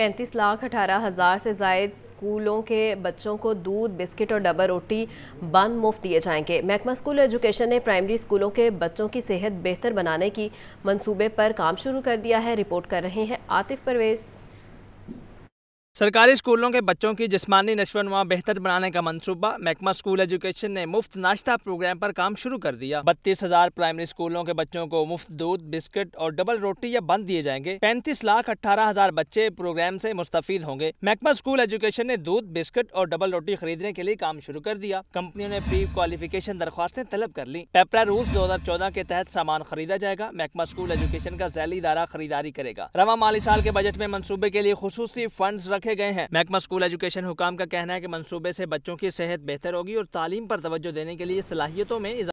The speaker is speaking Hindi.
पैंतीस लाख अठारह हज़ार से जायद स्कूलों के बच्चों को दूध बिस्किट और डबर रोटी बंद मुफ्त दिए जाएंगे महकमा स्कूल एजुकेशन ने प्राइमरी स्कूलों के बच्चों की सेहत बेहतर बनाने की मनसूबे पर काम शुरू कर दिया है रिपोर्ट कर रहे हैं आतिफ परवेज़ सरकारी स्कूलों के बच्चों की जिसमानी नशोनुमा बेहतर बनाने का मंसूबा महकमा स्कूल एजुकेशन ने मुफ्त नाश्ता प्रोग्राम पर काम शुरू कर दिया बत्तीस हजार प्राइमरी स्कूलों के बच्चों को मुफ्त दूध बिस्किट और डबल रोटी या बंद दिए जाएंगे पैंतीस लाख अठारह हजार बच्चे प्रोग्राम से मुस्तफ़ होंगे महकमा स्कूल एजुकेशन ने दूध बिस्किट और डबल रोटी खरीदने के लिए काम शुरू कर दिया कंपनियों ने प्री क्वालिफिकेशन दरख्वास्तें तलब कर ली पेपरा रूल दो हजार चौदह के तहत सामान खरीदा जाएगा महकमा स्कूल एजुकेशन का जैली इदारा खरीदारी करेगा रवा माली साल के बजट में मनसूबे के लिए खसूसी फंड रखे रखे गए हैं महकमा स्कूल एजुकेशन हुकाम का कहना है की मनसूबे से बच्चों की सेहत बेहतर होगी और तालीम पर तवज्जो देने के लिए सलाहियतों में